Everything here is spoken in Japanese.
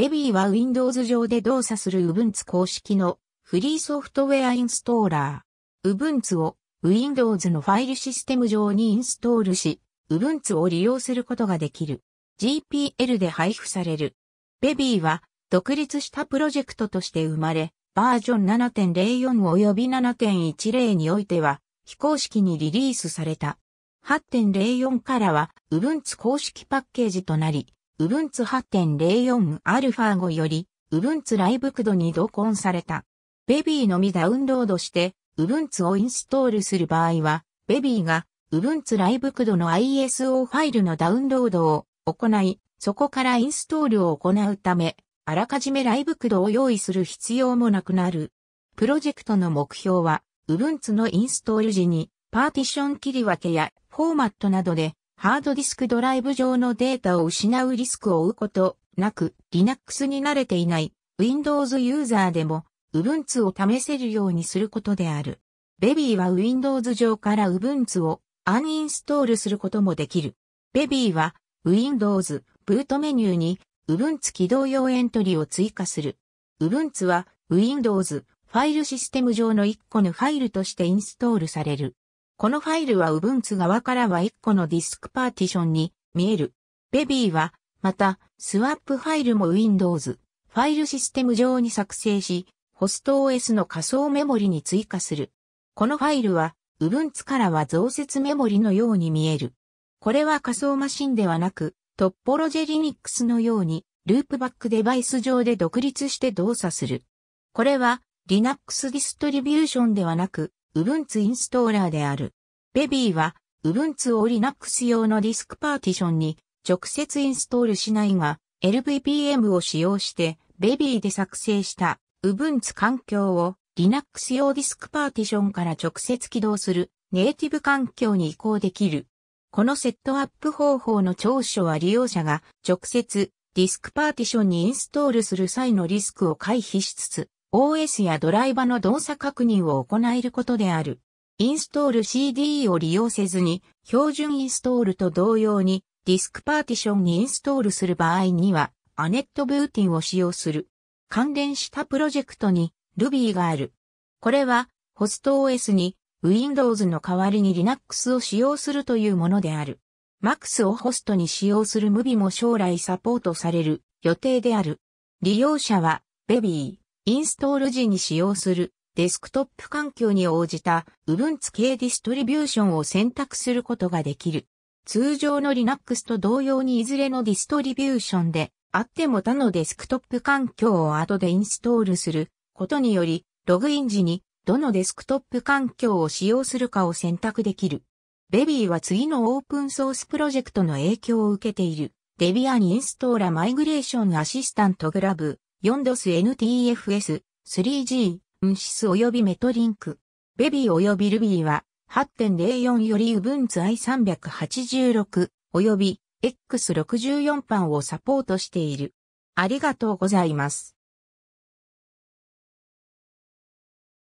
ベビーは Windows 上で動作する Ubuntu 公式のフリーソフトウェアインストーラー。Ubuntu を Windows のファイルシステム上にインストールし、Ubuntu を利用することができる。GPL で配布される。ベビーは独立したプロジェクトとして生まれ、バージョン7.04及び7.10においては非公式にリリースされた。8.04からは Ubuntu 公式パッケージとなり、Ubuntu 8.04 α5 より Ubuntu Live 駆動に同梱された。ベビーのみダウンロードして Ubuntu をインストールする場合は、ベビーが Ubuntu Live 駆動の ISO ファイルのダウンロードを行い、そこからインストールを行うため、あらかじめ Live 駆動を用意する必要もなくなる。プロジェクトの目標は、Ubuntu のインストール時に、パーティション切り分けやフォーマットなどでハードディスクドライブ上のデータを失うリスクを負うことなく、Linux に慣れていない Windows ユーザーでも Ubuntu を試せるようにすることである。ベビーは Windows 上から Ubuntu をアンインストールすることもできる。ベビーは Windows ブートメニューに Ubuntu 起動用エントリーを追加する。Ubuntu は Windows ファイルシステム上の1個のファイルとしてインストールされる。このファイルは Ubuntu 側からは1個のディスクパーティションに見える。ベビーは、また、スワップファイルも Windows、ファイルシステム上に作成し、ホスト OS の仮想メモリに追加する。このファイルは、Ubuntu からは増設メモリのように見える。これは仮想マシンではなく、トッポロジェリニックスのように、ループバックデバイス上で独立して動作する。これは、Linux ディストリビューションではなく、Ubuntu インストーラーである。ベビーは Ubuntu を Linux 用のディスクパーティションに直接インストールしないが LVPM を使用してベビーで作成した Ubuntu 環境を Linux 用ディスクパーティションから直接起動するネイティブ環境に移行できる。このセットアップ方法の長所は利用者が直接ディスクパーティションにインストールする際のリスクを回避しつつ、OS やドライバの動作確認を行えることである。インストール CD を利用せずに、標準インストールと同様に、ディスクパーティションにインストールする場合には、アネットブーティンを使用する。関連したプロジェクトに Ruby がある。これは、ホスト OS に Windows の代わりに Linux を使用するというものである。Max をホストに使用する Mubi も将来サポートされる予定である。利用者はベビー。インストール時に使用するデスクトップ環境に応じた Ubuntu 系ディストリビューションを選択することができる。通常の Linux と同様にいずれのディストリビューションであっても他のデスクトップ環境を後でインストールすることにより、ログイン時にどのデスクトップ環境を使用するかを選択できる。ベビーは次のオープンソースプロジェクトの影響を受けている。デビアにインストーラマイグレーションアシスタントグラブ 4DOS NTFS、3G、ムシス s 及びメトリンク。ベビー及びルビーは8.04より Ubuntu i386 及び X64 版をサポートしている。ありがとうございます。